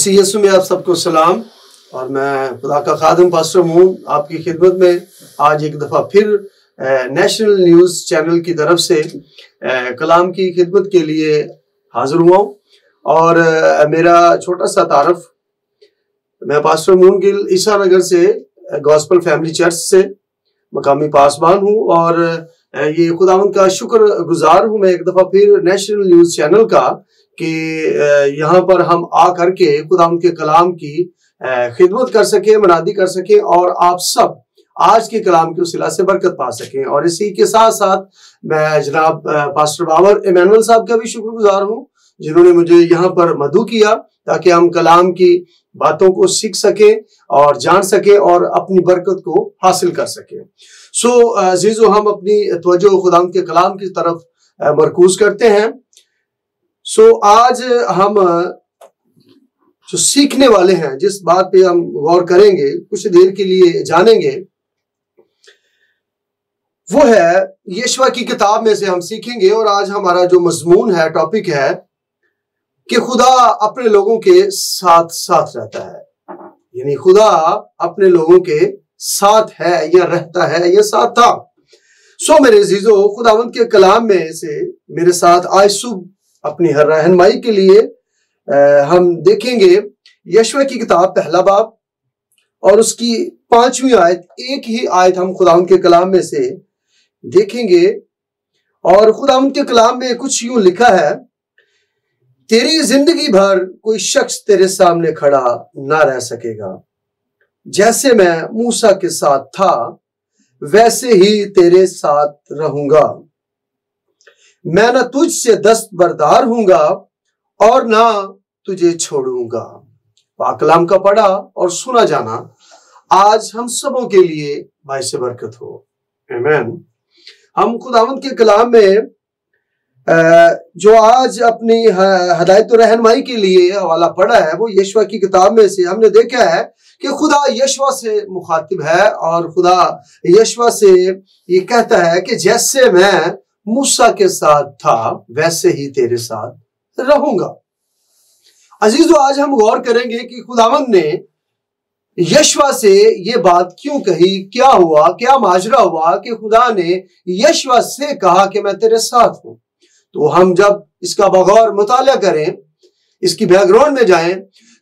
मसीह यसु में आप सबको सलाम और मैं खुदा का खादम पास्टर हूँ आपकी खिदमत में आज एक दफ़ा फिर नेशनल न्यूज़ चैनल की तरफ से कलाम की खिदमत के लिए हाजिर हुआ हूँ और मेरा छोटा सा तारफ मैं पास्टर मून गिल ईसा नगर से गॉस्पल फैमिली चर्च से मकामी पासवान हूँ और ये खुदावन का शुक्र गुजार हूँ मैं एक दफ़ा फिर नेशनल न्यूज़ चैनल का कि यहाँ पर हम आ करके खुदाम के कलाम की खिदमत कर सके मनादी कर सकें और आप सब आज के कलाम की उसला से बरकत पा सकें और इसी के साथ साथ मैं जनाब पास्टर बाबर इमानुअल साहब का भी शुक्रगुजार हूँ जिन्होंने मुझे यहाँ पर मधु किया ताकि हम कलाम की बातों को सीख सके और जान सके और अपनी बरकत को हासिल कर सके सो so, जीजो हम अपनी तवज्जो खुदाम के कलाम की तरफ मरकूज करते हैं सो so, आज हम जो सीखने वाले हैं जिस बात पे हम गौर करेंगे कुछ देर के लिए जानेंगे वो है यशवा की किताब में से हम सीखेंगे और आज हमारा जो मजमून है टॉपिक है कि खुदा अपने लोगों के साथ साथ रहता है यानी खुदा अपने लोगों के साथ है या रहता है या साथ था सो मेरे जीजो खुदावंत के कलाम में से मेरे साथ आज सुबह अपनी हर रहनमाई के लिए हम देखेंगे यशवा की किताब पहला बाब और उसकी पांचवी आयत एक ही आयत हम खुदा के कलाम में से देखेंगे और खुदा के कलाम में कुछ यूं लिखा है तेरी जिंदगी भर कोई शख्स तेरे सामने खड़ा ना रह सकेगा जैसे मैं मूसा के साथ था वैसे ही तेरे साथ रहूंगा मैं ना तुझ से दस्तबरदार हूंगा और ना तुझे छोड़ूंगा पाकलाम का पढ़ा और सुना जाना आज हम सबों के लिए भाई से बरकत हो Amen. हम खुदावंत के कलाम में जो आज अपनी हदायत रहनमाई के लिए हवाला पढ़ा है वो यशवा की किताब में से हमने देखा है कि खुदा यशवा से मुखातिब है और खुदा यशवा से ये कहता है कि जैसे मैं मूसा के साथ था वैसे ही तेरे साथ रहूंगा अजीजों तो आज हम गौर करेंगे कि खुदावन ने यशवा से ये बात क्यों कही क्या हुआ क्या माजरा हुआ कि खुदा ने यशवा से कहा कि मैं तेरे साथ हूं तो हम जब इसका बगौर मुताल करें इसकी बैकग्राउंड में जाएं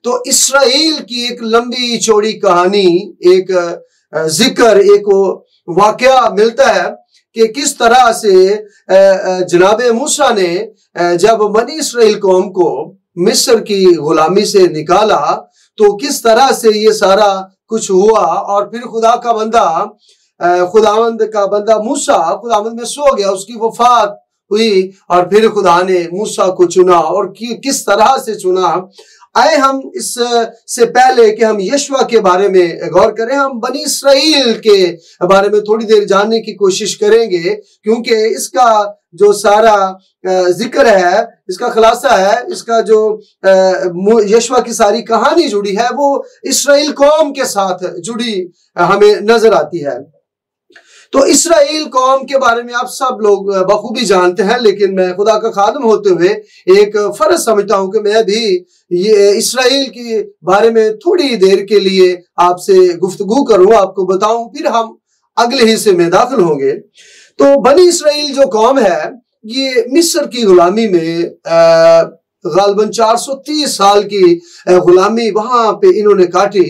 तो इसराइल की एक लंबी चौड़ी कहानी एक जिक्र एक वाकया मिलता है कि किस तरह से जनाब मूसा ने जब मनी इसराइल कौम को मिस्र की गुलामी से निकाला तो किस तरह से ये सारा कुछ हुआ और फिर खुदा का बंदा खुदावंद का बंदा मूसा खुदावंद में सो गया उसकी वफात हुई और फिर खुदा ने मूसा को चुना और कि, किस तरह से चुना आए हम इस से पहले कि हम यशवा के बारे में गौर करें हम बनी इसराइल के बारे में थोड़ी देर जानने की कोशिश करेंगे क्योंकि इसका जो सारा जिक्र है इसका खुलासा है इसका जो यशवा की सारी कहानी जुड़ी है वो इसराइल कौम के साथ जुड़ी हमें नजर आती है तो इसराइल कौम के बारे में आप सब लोग बखूबी जानते हैं लेकिन मैं खुदा का खादम होते हुए एक फर्ज समझता हूं कि मैं भी ये इसराइल के बारे में थोड़ी देर के लिए आपसे गुफ्तगु करूं आपको बताऊं फिर हम अगले हिस्से में दाखिल होंगे तो बनी इसराइल जो कौम है ये मिस्र की गुलामी में गालबन 430 साल की गुलामी वहां पे इन्होंने काटी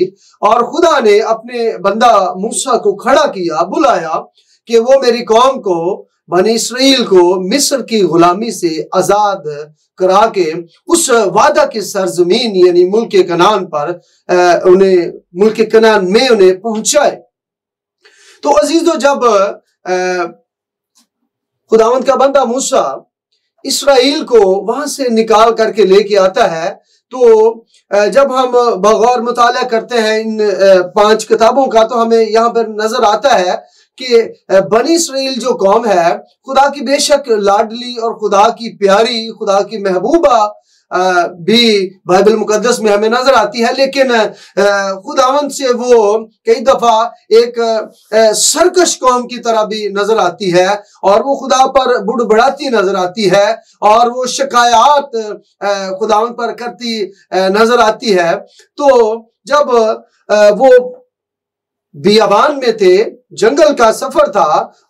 और खुदा ने अपने बंदा मूसा को खड़ा किया बुलाया कि वो मेरी कौम को बनी इसराइल को मिस्र की गुलामी से आज़ाद करा के उस वादा की सरजमीन यानी मुल्क कनान पर उन्हें मुल्क कनान में उन्हें पहुंचाए तो अजीजो जब खुदावंत का बंदा मूसा इसराइल को वहां से निकाल करके लेके आता है तो जब हम बगौर मुताल करते हैं इन पांच किताबों का तो हमें यहाँ पर नजर आता है कि बनी इसराइल जो कौम है खुदा की बेशक लाडली और खुदा की प्यारी खुदा की महबूबा भी बाइबल मुकदस में हमें नजर आती है लेकिन खुदावन से वो कई दफा एक सरकश कौम की तरह भी नजर आती है और वो खुदा पर बुढ़ बढ़ाती नजर आती है और वो शिकायत खुदावन पर करती नजर आती है तो जब वो बियाबान में थे जंगल का सफर था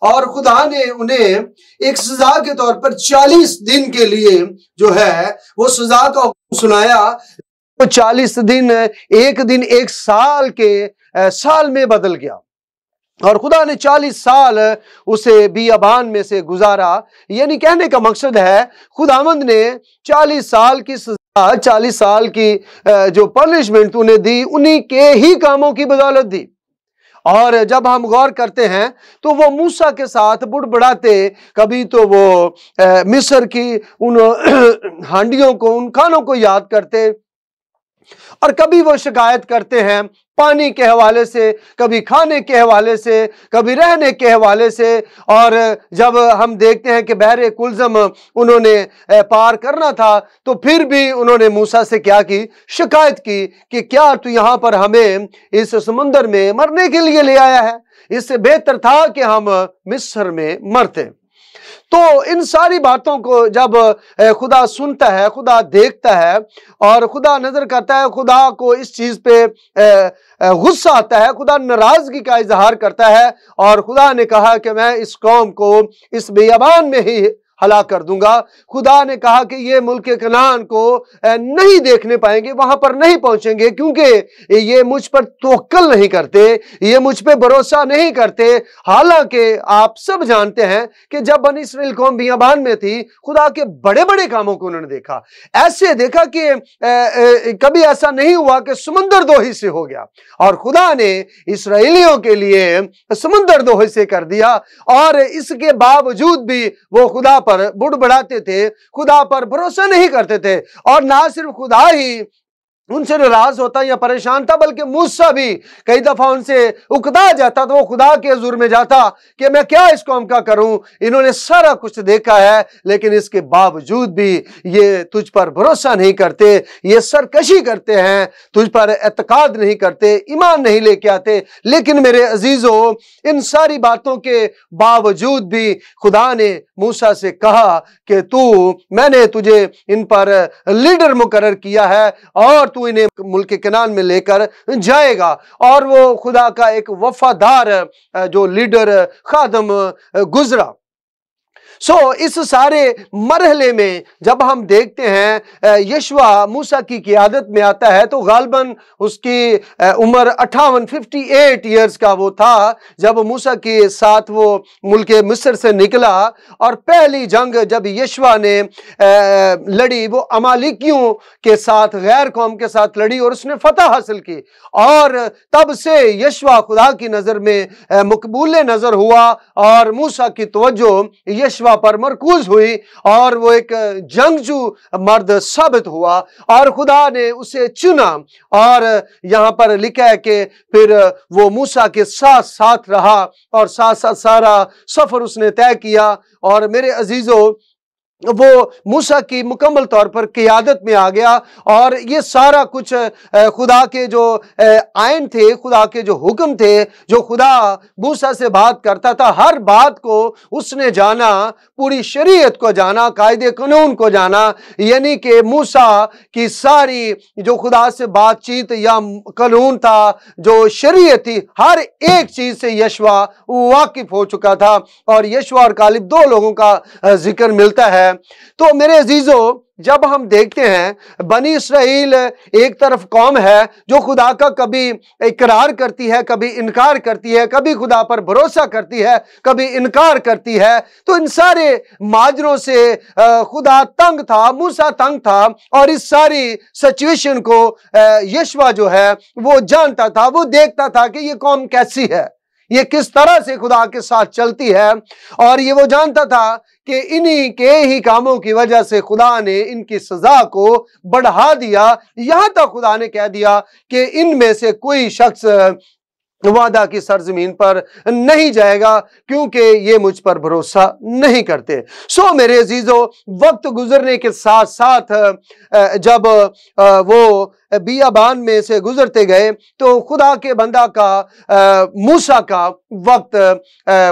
और खुदा ने उन्हें एक सजा के तौर पर 40 दिन के लिए जो है वो सजा का सुनाया वो 40 दिन एक दिन एक साल के साल में बदल गया और खुदा ने 40 साल उसे बियाबान में से गुजारा यानी कहने का मकसद है खुदामंद ने 40 साल की सजा 40 साल की जो पनिशमेंट उन्हें दी उन्हीं के ही कामों की बदौलत दी और जब हम गौर करते हैं तो वो मूसा के साथ बुड़बड़ाते कभी तो वो मिस्र की उन हांडियों को उन खानों को याद करते और कभी वो शिकायत करते हैं पानी के हवाले से कभी खाने के हवाले से कभी रहने के हवाले से और जब हम देखते हैं कि बहर कुलजम उन्होंने पार करना था तो फिर भी उन्होंने मूसा से क्या की शिकायत की कि क्या तू यहाँ पर हमें इस समुंदर में मरने के लिए ले आया है इससे बेहतर था कि हम मिस्र में मरते तो इन सारी बातों को जब खुदा सुनता है खुदा देखता है और खुदा नज़र करता है खुदा को इस चीज़ पे गुस्सा आता है खुदा नाराज़गी का इजहार करता है और खुदा ने कहा कि मैं इस कौम को इस बेबान में ही हला कर दूंगा खुदा ने कहा कि ये मुल्क कनान को नहीं देखने पाएंगे वहां पर नहीं पहुंचेंगे क्योंकि ये मुझ पर तोकल नहीं करते ये मुझ पर भरोसा नहीं करते हालांकि आप सब जानते हैं कि जब बनी इसराइल कौम बियाबान में थी खुदा के बड़े बड़े कामों को उन्होंने देखा ऐसे देखा कि ए, ए, कभी ऐसा नहीं हुआ कि समुंदर दो हिस्से हो गया और खुदा ने इसराइलियों के लिए समुंदर दो हिस्से कर दिया और इसके बावजूद भी वो खुदा पर बुढ़ बढ़ाते थे खुदा पर भरोसा नहीं करते थे और ना सिर्फ खुदा ही उनसे नाराज होता या परेशान था बल्कि मूसा भी कई दफ़ा उनसे उकदा जाता तो वो खुदा के जुर में जाता कि मैं क्या इस कौम का करूं इन्होंने सारा कुछ देखा है लेकिन इसके बावजूद भी ये तुझ पर भरोसा नहीं करते ये सरकशी करते हैं तुझ पर एतकाद नहीं करते ईमान नहीं लेके आते लेकिन मेरे अजीज़ों इन सारी बातों के बावजूद भी खुदा ने मूसा से कहा कि तू मैंने तुझे इन पर लीडर मुकर किया है और तू इन्हें मुल्क कनान में लेकर जाएगा और वो खुदा का एक वफादार जो लीडर खादम गुजरा सो इस सारे मरहले में जब हम देखते हैं यशवा मूसा की क्यादत में आता है तो गालबन उसकी उम्र अट्ठावन फिफ्टी एट ईयर्स का वो था जब मूसा के साथ वो मुल्क मिस्र से निकला और पहली जंग जब यशवा ने लड़ी वो अमालिकियों के साथ गैर कौम के साथ लड़ी और उसने फतह हासिल की और तब से यशवा खुदा की नज़र में मकबूल नज़र हुआ और मूसा की तोज्जो यशवा फतवा पर मरकूज हुई और वो एक जंगजू मर्द साबित हुआ और खुदा ने उसे चुना और यहाँ पर लिखा है कि फिर वो मूसा के साथ साथ रहा और साथ साथ सारा सफ़र उसने तय किया और मेरे अजीज़ों वो मूसा की मुकम्मल तौर पर क़ियादत में आ गया और ये सारा कुछ खुदा के जो आयन थे खुदा के जो हुक्म थे जो खुदा मूसा से बात करता था हर बात को उसने जाना पूरी शरीयत को जाना कायदे कानून को जाना यानी कि मूसा की सारी जो खुदा से बातचीत या कानून था जो शरीयत थी हर एक चीज़ से यशवा वाकिफ़ हो चुका था और यशवा और कालिब दो लोगों का जिक्र मिलता है है तो मेरे अजीजो जब हम देखते हैं बनी इसराइल एक तरफ कौम है जो खुदा का कभी इकरार करती है कभी इनकार करती है कभी खुदा पर भरोसा करती है कभी इनकार करती है तो इन सारे माजरों से खुदा तंग था मूसा तंग था और इस सारी सिचुएशन को यशवा जो है वो जानता था वो देखता था कि ये कौम कैसी है ये किस तरह से खुदा के साथ चलती है और ये वो जानता था कि इन्हीं के ही कामों की वजह से खुदा ने इनकी सजा को बढ़ा दिया यहां तक खुदा ने कह दिया कि इनमें से कोई शख्स वादा की सरजमीन पर नहीं जाएगा क्योंकि ये मुझ पर भरोसा नहीं करते सो मेरे अजीजो वक्त गुजरने के साथ साथ जब वो बियाबान में से गुजरते गए तो खुदा के बंदा का मूसा का वक्त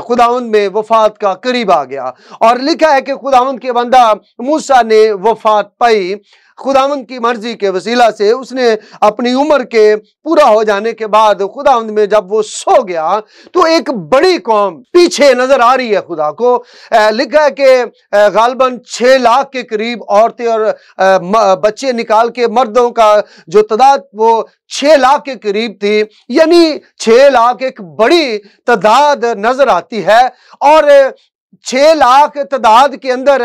खुदाउन में वफात का करीब आ गया और लिखा है कि खुदाउन के बंदा मूसा ने वफात पाई खुदावंद की मर्जी के वसीला से उसने अपनी उम्र के पूरा हो जाने के बाद खुदावंद में जब वो सो गया तो एक बड़ी कौम पीछे नजर आ रही है खुदा को लिखा है कि गालबन छः लाख के करीब औरतें और बच्चे निकाल के मर्दों का जो तादाद वो छः लाख के करीब थी यानी छः लाख एक बड़ी तादाद नजर आती है और छह लाख तादाद के अंदर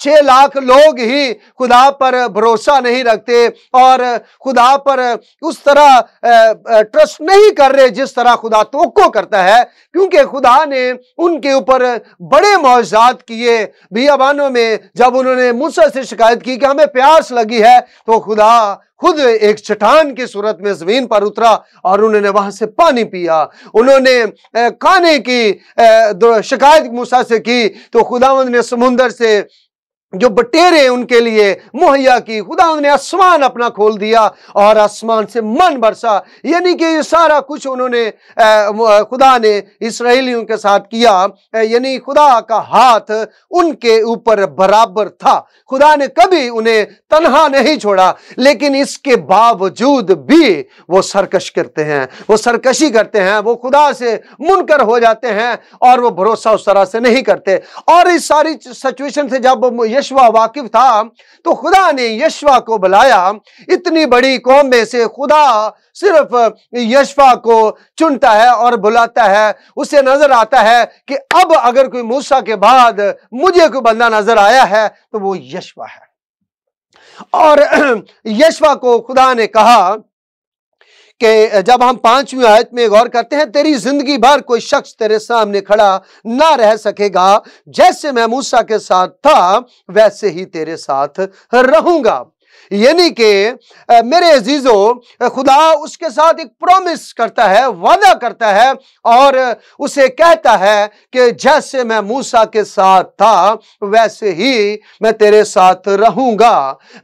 छह लाख लोग ही खुदा पर भरोसा नहीं रखते और खुदा पर उस तरह ट्रस्ट नहीं कर रहे जिस तरह खुदा तो करता है क्योंकि खुदा ने उनके ऊपर बड़े मुआजात किए बियाबानों में जब उन्होंने मुझसे से शिकायत की कि हमें प्यास लगी है तो खुदा खुद एक चट्टान की सूरत में जमीन पर उतरा और उन्होंने वहां से पानी पिया उन्होंने खाने की शिकायत मूसा से की तो खुदावंद ने समुंदर से जो बटेरे उनके लिए मुहैया की खुदा ने आसमान अपना खोल दिया और आसमान से मन बरसा यानी कि ये सारा कुछ उन्होंने खुदा ने इसराइलियों के साथ किया यानी खुदा का हाथ उनके ऊपर बराबर था खुदा ने कभी उन्हें तनहा नहीं छोड़ा लेकिन इसके बावजूद भी वो सरकश करते हैं वो सरकशी करते हैं वो खुदा से मुनकर हो जाते हैं और वो भरोसा उस तरह से नहीं करते और इस सारी सिचुएशन से जब ये यशवा वाकिफ था तो खुदा ने यशवा को बुलाया इतनी बड़ी कौम में से खुदा सिर्फ यशवा को चुनता है और बुलाता है उसे नजर आता है कि अब अगर कोई मूसा के बाद मुझे कोई बंदा नजर आया है तो वो यशवा है और यशवा को खुदा ने कहा कि जब हम पांचवी आयत में गौर करते हैं तेरी जिंदगी भर कोई शख्स तेरे सामने खड़ा ना रह सकेगा जैसे मैं मूसा के साथ था वैसे ही तेरे साथ रहूंगा यानी कि मेरे अजीज़ो खुदा उसके साथ एक प्रोमिस करता है वादा करता है और उसे कहता है कि जैसे मैं मूसा के साथ था वैसे ही मैं तेरे साथ रहूंगा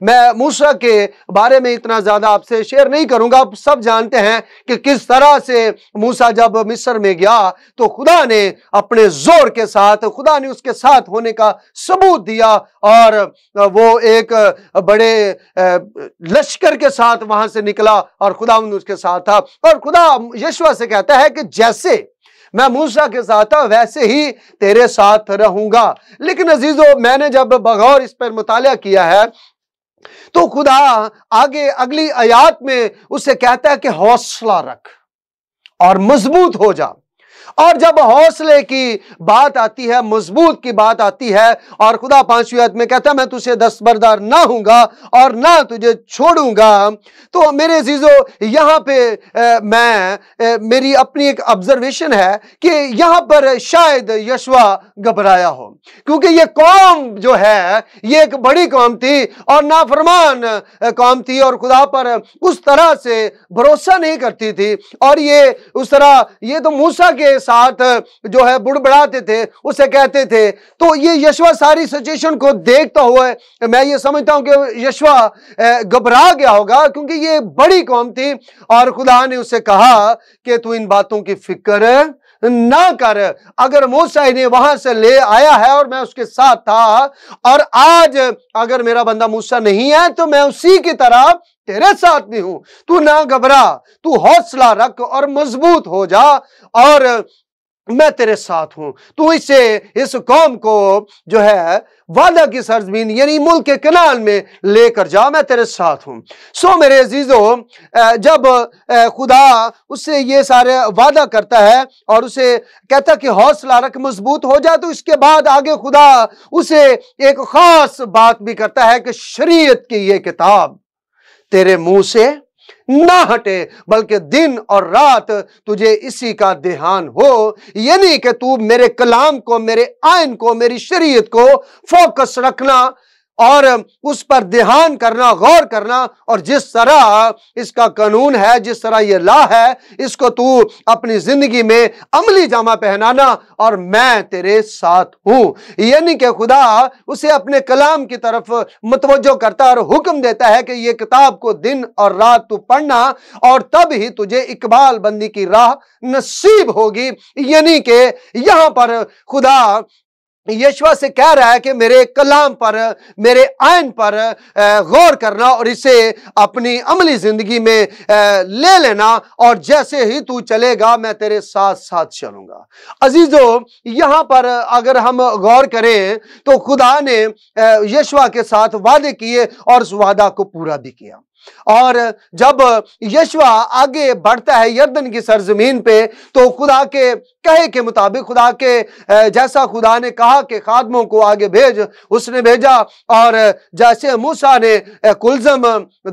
मैं मूसा के बारे में इतना ज़्यादा आपसे शेयर नहीं करूंगा आप सब जानते हैं कि किस तरह से मूसा जब मिस्र में गया तो खुदा ने अपने जोर के साथ खुदा ने उसके साथ होने का सबूत दिया और वो एक बड़े लश्कर के साथ वहां से निकला और खुदा उसके साथ था और खुदा यशवा से कहता है कि जैसे मैं मूसा के साथ था वैसे ही तेरे साथ रहूंगा लेकिन अजीजो मैंने जब बगौर इस पर मुताल किया है तो खुदा आगे अगली आयात में उसे कहता है कि हौसला रख और मजबूत हो जा और जब हौसले की बात आती है मजबूत की बात आती है और खुदा पांचवी आदमी में कहता है मैं तुझे दस्तबरदार ना हूँगा और ना तुझे छोड़ूंगा तो मेरे जीजो यहां पे ए, मैं ए, मेरी अपनी एक ऑब्जर्वेशन है कि यहाँ पर शायद यशवा घबराया हो क्योंकि ये कौम जो है ये एक बड़ी कौम थी और नाफरमान कौम थी और खुदा पर उस तरह से भरोसा नहीं करती थी और ये उस तरह ये तो मूसा के साथ जो है बुड़बड़ाते थे उसे कहते थे तो ये यशवा सारी सिचुएशन को देखता हुआ मैं ये समझता हूँ कि यशवा घबरा गया होगा क्योंकि ये बड़ी कौम थी और खुदा ने उसे कहा कि तू इन बातों की फिक्र ना कर अगर मूसा इन्हें वहां से ले आया है और मैं उसके साथ था और आज अगर मेरा बंदा मूसा नहीं है तो मैं उसी की तरह तेरे साथ भी हूं तू ना घबरा तू हौसला रख और मजबूत हो जा और मैं तेरे साथ हूं तू इसे इस कौम को जो है वादा की सरजमीन यानी मुल्क के कनाल में लेकर जा मैं तेरे साथ हूं सो मेरे अजीजो जब खुदा उससे ये सारे वादा करता है और उसे कहता कि हौसला रख मजबूत हो जाए तो इसके बाद आगे खुदा उसे एक खास बात भी करता है कि शरीयत की ये किताब तेरे मुंह से ना हटे बल्कि दिन और रात तुझे इसी का ध्यान हो यानी कि तू मेरे कलाम को मेरे आयन को मेरी शरीयत को फोकस रखना और उस पर ध्यान करना गौर करना और जिस तरह इसका कानून है जिस तरह ये ला है इसको तू अपनी जिंदगी में अमली जामा पहनाना और मैं तेरे साथ हूँ यानी कि खुदा उसे अपने कलाम की तरफ मतवजो करता है और हुक्म देता है कि ये किताब को दिन और रात तू पढ़ना और तब ही तुझे इकबाल बंदी की राह नसीब होगी यानी कि यहाँ पर खुदा यशवा से कह रहा है कि मेरे कलाम पर मेरे आयन पर गौर करना और इसे अपनी अमली ज़िंदगी में ले लेना और जैसे ही तू चलेगा मैं तेरे साथ साथ चलूंगा अजीज़ो यहाँ पर अगर हम गौर करें तो खुदा ने यशवा के साथ वादे किए और उस वादा को पूरा भी किया और जब यशवा आगे बढ़ता है यर्दन की सरजमीन पे तो खुदा के कहे के मुताबिक खुदा के जैसा खुदा ने कहा कि खादमों को आगे भेज उसने भेजा और जैसे मूसा ने कुलजम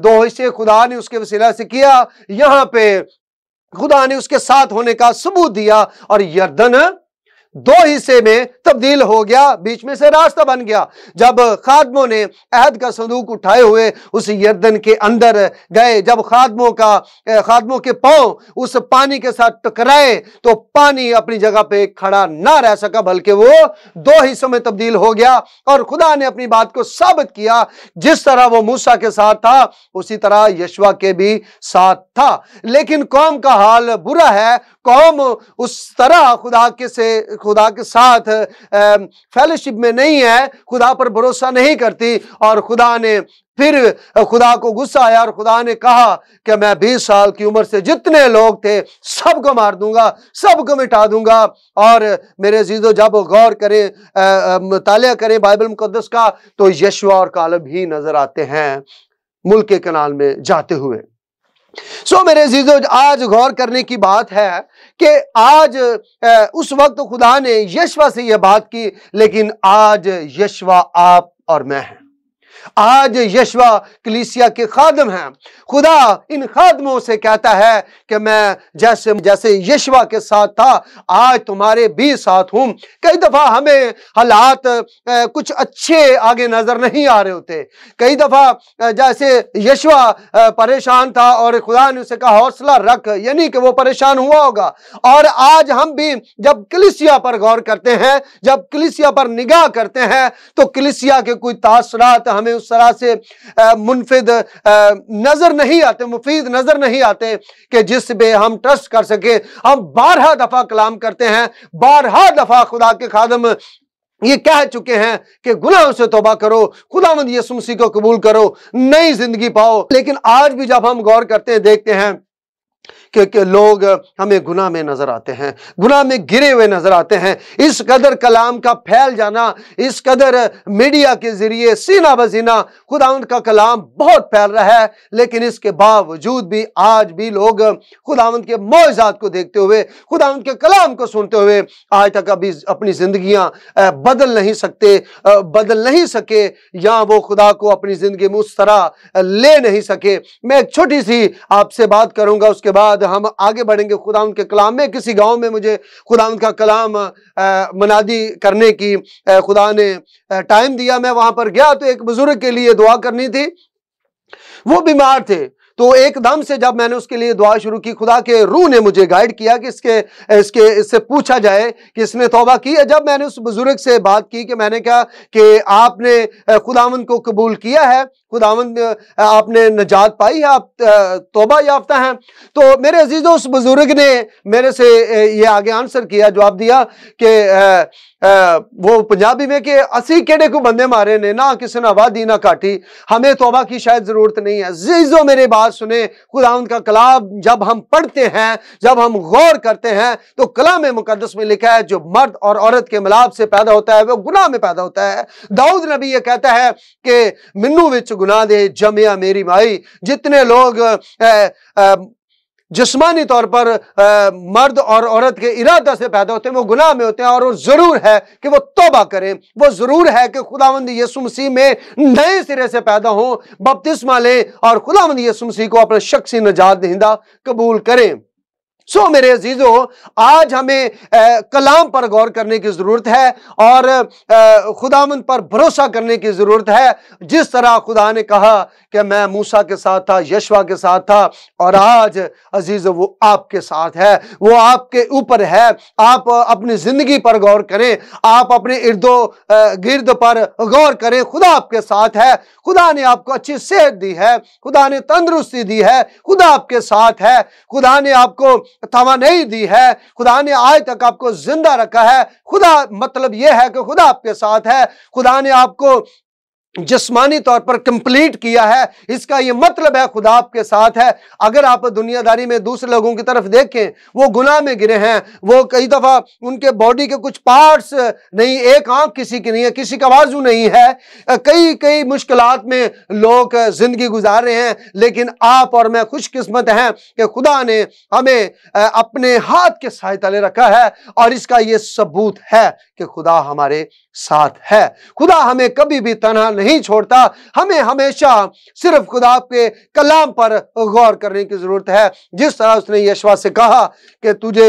दो हिस्से खुदा ने उसके वसीला से किया यहाँ पे खुदा ने उसके साथ होने का सबूत दिया और यर्दन दो हिस्से में तब्दील हो गया बीच में से रास्ता बन गया जब खादमों ने अहद का संदूक उठाए हुए उस यर्दन के अंदर गए जब खादमों का खादमों के पांव उस पानी के साथ टकराए तो पानी अपनी जगह पे खड़ा ना रह सका बल्कि वो दो हिस्सों में तब्दील हो गया और खुदा ने अपनी बात को साबित किया जिस तरह वो मूसा के साथ था उसी तरह यशवा के भी साथ था लेकिन कौम का हाल बुरा है कौम उस तरह खुदा के से खुदा के साथ फेलोशिप में नहीं है खुदा पर भरोसा नहीं करती और खुदा ने फिर खुदा को गुस्सा आया और खुदा ने कहा कि मैं बीस साल की उम्र से जितने लोग थे सबको मार दूंगा सबको मिटा दूंगा और मेरे जीजो जब गौर करें मुतालिया करें बाइबल मुकदस का तो यशुआ और कालब ही नज़र आते हैं मुल्क के कनाल में जाते हुए सो मेरे जीजो आज गौर करने की बात है कि आज उस वक्त खुदा ने यशवा से यह बात की लेकिन आज यशवा आप और मैं हैं आज यशवा कलीसिया के खादम हैं खुदा इन खादमों से कहता है कि मैं जैसे जैसे यशवा के साथ था आज तुम्हारे भी साथ हूँ कई दफ़ा हमें हालात कुछ अच्छे आगे नज़र नहीं आ रहे होते कई दफ़ा जैसे यशवा परेशान था और खुदा ने उसे कहा हौसला रख यानी कि वो परेशान हुआ होगा और आज हम भी जब कलिसिया पर गौर करते हैं जब कलिसिया पर निगाह करते हैं तो कलिसिया के कोई तासरात हमें उस तरह से मुनफिद नज़र नहीं आते मुफीद नज़र नहीं आते कि जिस पे हम ट्रस्ट कर सके हम बारह दफ़ा कलाम करते हैं बारह दफ़ा खुदा के खादम ये कह चुके हैं कि गुनाहों से तोबा करो खुदावंद यसुमसी को कबूल करो नई जिंदगी पाओ लेकिन आज भी जब हम गौर करते हैं देखते हैं के, के लोग हमें गुना में नज़र आते हैं गुना में गिरे हुए नज़र आते हैं इस कदर कलाम का फैल जाना इस कदर मीडिया के ज़रिए सीना बजीना खुदा का कलाम बहुत फैल रहा है लेकिन इसके बावजूद भी आज भी लोग खुदावंद के मोजात को देखते हुए खुदावंत के कलाम को सुनते हुए आज तक अभी अपनी जिंदगी बदल नहीं सकते बदल नहीं सके या वो खुदा को अपनी ज़िंदगी में उस तरह ले नहीं सके मैं एक छोटी सी आपसे बात करूंगा उसके बाद हम आगे बढ़ेंगे खुदा उनके कलाम में किसी गांव में मुझे खुदा उनका कलाम मनादी करने की खुदा ने टाइम दिया मैं वहां पर गया तो एक बुजुर्ग के लिए दुआ करनी थी वो बीमार थे तो एकदम से जब मैंने उसके लिए दुआ शुरू की खुदा के रूह ने मुझे गाइड किया कि इसके इसके इससे पूछा जाए कि इसने तोबा की जब मैंने उस बुजुर्ग से बात की कि मैंने कहा कि आपने खुदावन को कबूल किया है खुदावंद आपने नजात पाई है आप तोबा याफ्ता हैं तो मेरे अजीज़ों उस बुज़ुर्ग ने मेरे से ये आगे आंसर किया जवाब दिया कि वो पंजाबी में कि असी केड़े को बंदे मारे ने ना किसी ने आबादी ना काटी हमें तोबा की शायद ज़रूरत नहीं है अजीज़ों मेरे बात सुने खुदावंद का कलाम जब हम पढ़ते हैं जब हम गौर करते हैं तो कलाम मुकदस में लिखा है जो मर्द और औरत के मिलाप से पैदा होता है वह गुनाह में पैदा होता है दाऊद नबी ये कहता है कि मिनू गुना दे जमिया मेरी माई जितने लोग जिसमानी तौर पर आ, मर्द और औरत के इरादा से पैदा होते हैं वो गुनाह में होते हैं और वो ज़रूर है कि वो तोबा करें वो ज़रूर है कि खुदावंद यसु मसीह में नए सिरे से पैदा हों बपतिस्मा लें और खुदावंद यसु मसीह को अपना शख्सी नजात दहिंदा कबूल करें सो मेरे अजीजों आज हमें आ, कलाम पर गौर करने की ज़रूरत है और आ, खुदामंद पर भरोसा करने की ज़रूरत है जिस तरह खुदा ने कहा कि मैं मूसा के साथ था यशवा के साथ था और आज अजीज वो आपके साथ है वो आपके ऊपर है आप अपनी ज़िंदगी पर गौर करें आप अपने इर्दो गिर्द पर गौर करें खुदा आपके साथ है खुदा ने आपको अच्छी सेहत दी है खुदा ने तंदुरुस्ती दी है खुदा आपके साथ है खुदा ने आपको थामा नहीं दी है खुदा ने आज तक आपको जिंदा रखा है खुदा मतलब यह है कि खुदा आपके साथ है खुदा ने आपको जिसमानी तौर पर कंप्लीट किया है इसका यह मतलब है खुदा आपके साथ है अगर आप दुनियादारी में दूसरे लोगों की तरफ देखें वो गुनाह में गिरे हैं वो कई दफ़ा उनके बॉडी के कुछ पार्ट्स नहीं एक आंख किसी की नहीं है किसी का बाजू नहीं है कई कई मुश्किल में लोग ज़िंदगी गुजार रहे हैं लेकिन आप और मैं खुशकिस्मत हैं कि खुदा ने हमें अपने हाथ के साय तले रखा है और इसका यह सबूत है कि खुदा हमारे साथ है खुदा हमें कभी भी तनहा नहीं छोड़ता हमें हमेशा सिर्फ खुदा के कलाम पर गौर करने की ज़रूरत है जिस तरह उसने यशवा से कहा कि तुझे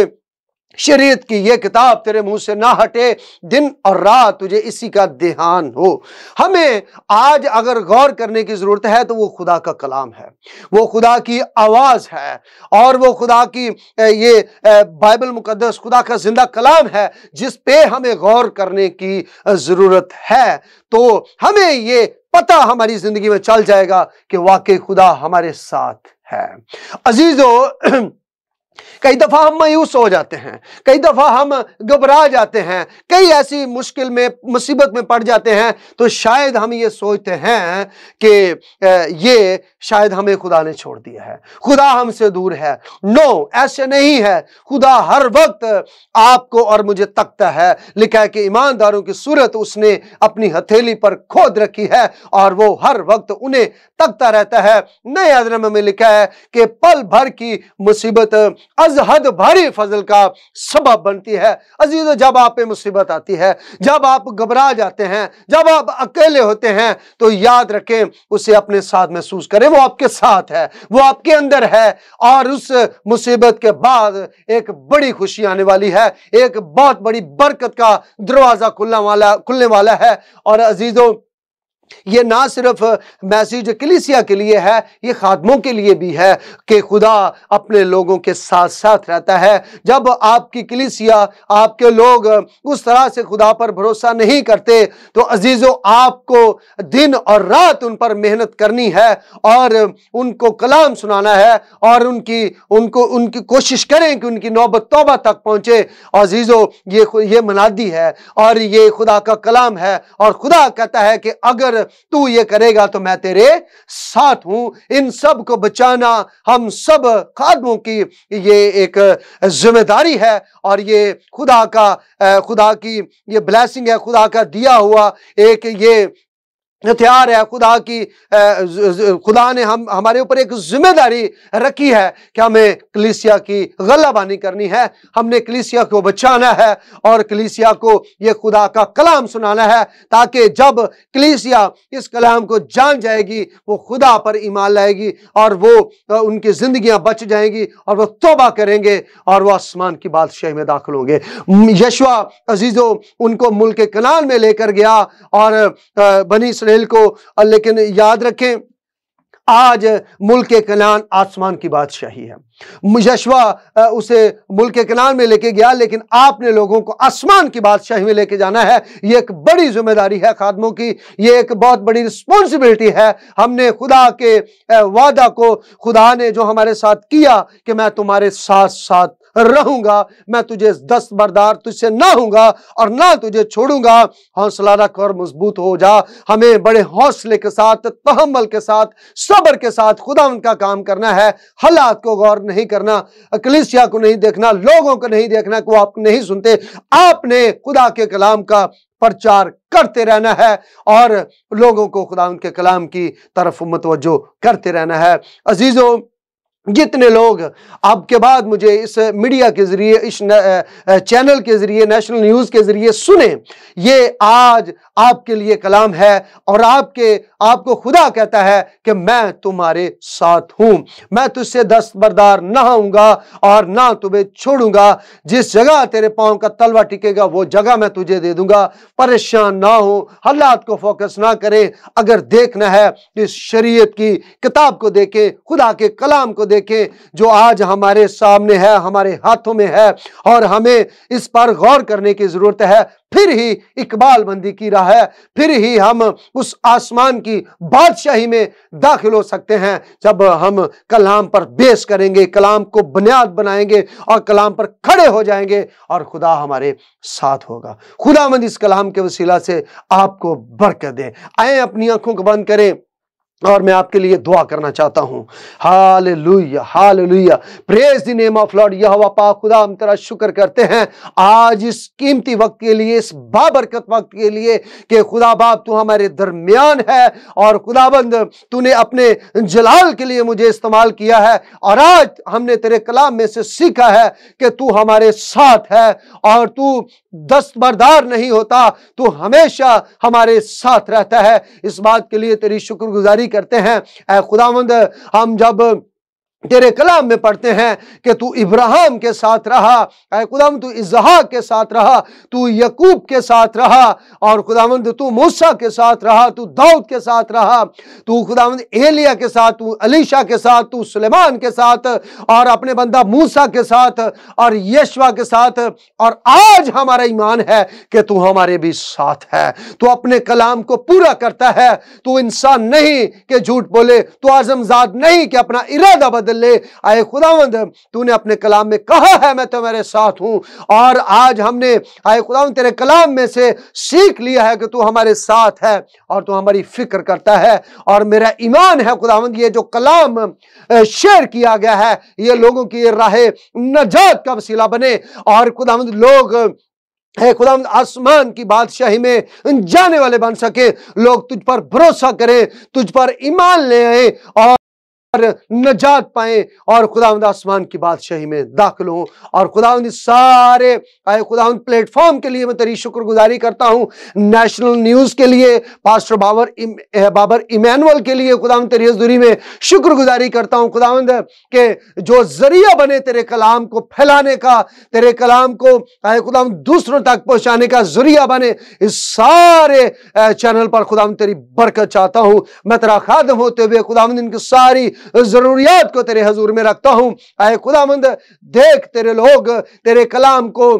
शरीयत की ये किताब तेरे मुंह से ना हटे दिन और रात तुझे इसी का देहान हो हमें आज अगर गौर करने की ज़रूरत है तो वो खुदा का कलाम है वो खुदा की आवाज़ है और वो खुदा की ये बाइबल मुकदस खुदा का जिंदा कलाम है जिस पे हमें गौर करने की ज़रूरत है तो हमें ये पता हमारी ज़िंदगी में चल जाएगा कि वाकई खुदा हमारे साथ है अजीज़ों कई दफ़ा हम मायूस हो जाते हैं कई दफ़ा हम घबरा जाते हैं कई ऐसी मुश्किल में मुसीबत में पड़ जाते हैं तो शायद हम ये सोचते हैं कि ये शायद हमें खुदा ने छोड़ दिया है खुदा हमसे दूर है नो ऐसे नहीं है खुदा हर वक्त आपको और मुझे तकता है लिखा है कि ईमानदारों की सूरत उसने अपनी हथेली पर खोद रखी है और वो हर वक्त उन्हें तकता रहता है नए आदरम में लिखा है कि पल भर की मुसीबत अजहद भारी फजल का सबब बनती है अजीज जब आप पे मुसीबत आती है जब आप घबरा जाते हैं जब आप अकेले होते हैं तो याद रखें उसे अपने साथ महसूस करें वो आपके साथ है वो आपके अंदर है और उस मुसीबत के बाद एक बड़ी खुशी आने वाली है एक बहुत बड़ी बरकत का दरवाज़ा खुलने वाला खुलने वाला है और अजीज़ों ये ना सिर्फ मैसेज कलिसिया के लिए है ये खादमों के लिए भी है कि खुदा अपने लोगों के साथ साथ रहता है जब आपकी कलिसिया आपके लोग उस तरह से खुदा पर भरोसा नहीं करते तो अजीज़ों आपको दिन और रात उन पर मेहनत करनी है और उनको कलाम सुनाना है और उनकी उनको उनकी कोशिश करें कि उनकी नौबत तोबा तक पहुँचे अजीज़ों ये ये मनादी है और ये खुदा का कलाम है और खुदा कहता है कि अगर तू ये करेगा तो मैं तेरे साथ हूं इन सब को बचाना हम सब खादों की ये एक जिम्मेदारी है और ये खुदा का खुदा की ये ब्लैसिंग है खुदा का दिया हुआ एक ये हथियार है खुदा की खुदा ने हम हमारे ऊपर एक जिम्मेदारी रखी है कि हमें कलिसिया की गलाबानी करनी है हमने कलिसिया को बचाना है और कलिसिया को ये खुदा का कलाम सुनाना है ताकि जब कलिसिया इस कलाम को जान जाएगी वो खुदा पर ईमान लाएगी और वो उनकी जिंदगियां बच जाएंगी और वो तोबा करेंगे और वह आसमान की बादशाही में दाखिल होंगे यशवा अजीज़ों उनको मुल्क कनाल में लेकर गया और बनी इसराइल को लेकिन याद रखें आज मुल्क कनान आसमान की बादशाही है यशवा उसे मुल्क कनान में लेके गया लेकिन आपने लोगों को आसमान की बादशाही में लेके जाना है ये एक बड़ी जिम्मेदारी है खादमों की ये एक बहुत बड़ी रिस्पॉन्सिबिलिटी है हमने खुदा के वादा को खुदा ने जो हमारे साथ किया कि मैं तुम्हारे साथ साथ रहूंगा मैं तुझे दस बरदार तुझसे ना हूंगा और ना तुझे छोड़ूंगा हौसला रख और मजबूत हो जा हमें बड़े हौसले के साथ तहमल के साथ सब्र के साथ खुदा उनका काम करना है हालात को गौर नहीं करना अकलिसिया को नहीं देखना लोगों को नहीं देखना को आप नहीं सुनते आपने खुदा के कलाम का प्रचार करते रहना है और लोगों को खुदा उनके कलाम की तरफ मतवजो करते रहना है अजीज़ों जितने लोग अब के बाद मुझे इस मीडिया के ज़रिए इस चैनल के ज़रिए नेशनल न्यूज़ के ज़रिए सुने ये आज आपके लिए कलाम है और आपके आपको खुदा कहता है कि मैं तुम्हारे साथ हूँ मैं तुझसे दस्तबरदार ना होऊंगा और ना तुम्हें छोड़ूंगा जिस जगह तेरे पाँव का तलवा टिकेगा वो जगह मैं तुझे दे दूंगा परेशान ना हो हालात को फोकस ना करें अगर देखना है इस शरीय की किताब को देखें खुदा के कलाम को देखें देखें जो आज हमारे सामने है हमारे हाथों में है और हमें इस पर गौर करने की ज़रूरत है फिर ही इकबाल बंदी की राह है फिर ही हम उस आसमान की बादशाही में दाखिल हो सकते हैं जब हम कलाम पर बेस करेंगे कलाम को बुनियाद बनाएंगे और कलाम पर खड़े हो जाएंगे और खुदा हमारे साथ होगा खुदा मंद इस कलाम के वसीला से आपको बरकत दे आए अपनी आंखों को बंद करें और मैं आपके लिए दुआ करना चाहता हूँ hallelujah hallelujah praise the name of Lord यह पा खुदा हम तेरा शुक्र करते हैं आज इस कीमती वक्त के लिए इस बाबरकत वक्त के लिए कि खुदा बाप तू हमारे दरमियान है और खुदाबंद तूने अपने जलाल के लिए मुझे इस्तेमाल किया है और आज हमने तेरे कलाम में से सीखा है कि तू हमारे साथ है और तू दस्तबरदार नहीं होता तू हमेशा हमारे साथ रहता है इस बात के लिए तेरी शुक्रगुजारी करते हैं खुदावंद हम जब तेरे कलाम में पढ़ते हैं कि तू इब्राहिम के साथ रहा अरे खुदाम तू इजहा के साथ रहा तू यकूब के साथ रहा और खुदामंद तू मूसा के साथ रहा तू दाऊद के साथ रहा तू खुदामंद एलिया के साथ तू अलीशा के साथ तू सुलेमान के साथ और अपने बंदा मूसा के साथ और यशवा के साथ और आज हमारा ईमान है कि तू हमारे भी साथ है तू अपने कलाम को पूरा करता है तू इंसान नहीं कि झूठ बोले तू आजमजाद नहीं कि अपना इरादा बदल बदल ले आए खुदावंद तूने अपने कलाम में कहा है मैं तुम्हारे तो साथ हूँ और आज हमने आए खुदावंद तेरे कलाम में से सीख लिया है कि तू हमारे साथ है और तू हमारी फिक्र करता है और मेरा ईमान है खुदावंद ये जो कलाम शेयर किया गया है ये लोगों की राह नजात का वसीला बने और खुदावंद लोग है खुदा आसमान की बादशाही में जाने वाले बन सके लोग तुझ पर भरोसा करें तुझ पर ईमान ले आए और और नजात पाए और खुदावंद आसमान की बादशाही में दाखिल हों और खुदावंद सारे आए खुदावंद प्लेटफॉर्म के लिए मैं तेरी शुक्रगुजारी करता हूँ नेशनल न्यूज़ के लिए पास्टर बाबर इम, बाबर इमानुअल के लिए खुदावंद तेरी हजूरी में शुक्रगुजारी करता हूँ खुदावंद के जो जरिया बने तेरे कलाम को फैलाने का तेरे कलाम को आए खुदावंद दूसरों तक पहुँचाने का जरिया बने इस सारे चैनल पर खुदावंद तेरी बरकत चाहता हूँ मैं तेरा खादम होते हुए खुदावंद इनकी सारी ज़रूरियात को तेरे हजूर में रखता हूँ आए मंद देख तेरे लोग तेरे कलाम को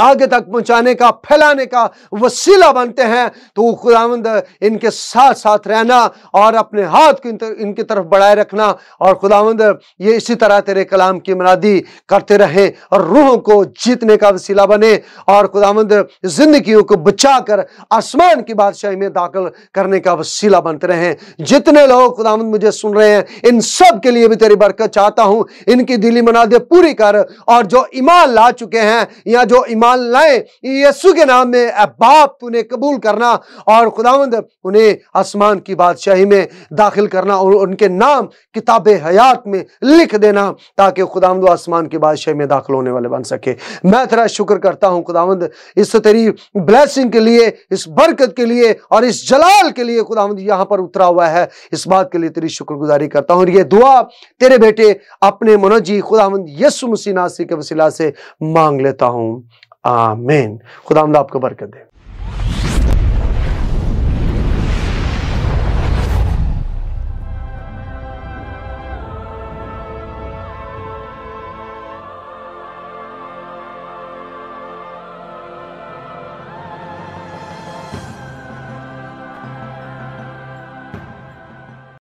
आगे तक पहुंचाने का फैलाने का वसीला बनते हैं तो खुदावंद इनके साथ साथ रहना और अपने हाथ को इनकी तरफ बढ़ाए रखना और खुदावंद ये इसी तरह तेरे कलाम की मनादी करते रहें और रूहों को जीतने का वसीला बने और खुदावंद जिंदगी को बचा कर आसमान की बादशाही में दाखिल करने का वसीला बनते रहें जितने लोग खुदावंद मुझे सुन रहे हैं इन सब के लिए भी तेरी बरकत चाहता हूँ इनकी दिली मनादे पूरी कर और जो ईमान ला चुके हैं या जो ईमान ईमान लाए यसु के नाम में बाप उन्हें कबूल करना और खुदावंद उन्हें आसमान की बादशाही में दाखिल करना और उनके नाम किताब हयात में लिख देना ताकि खुदावंद आसमान की बादशाही में दाखिल होने वाले बन सके मैं तेरा शुक्र करता हूँ खुदावंद इस तेरी ब्लैसिंग के लिए इस बरकत के लिए और इस जलाल के लिए खुदावंद यहाँ पर उतरा हुआ है इस बात के लिए तेरी शुक्रगुजारी करता हूँ और ये दुआ तेरे बेटे अपने मनोजी खुदावंद यसु मुसी नासी के वसीला से मांग लेता हूँ आमीन खुदा आपको बरकत दे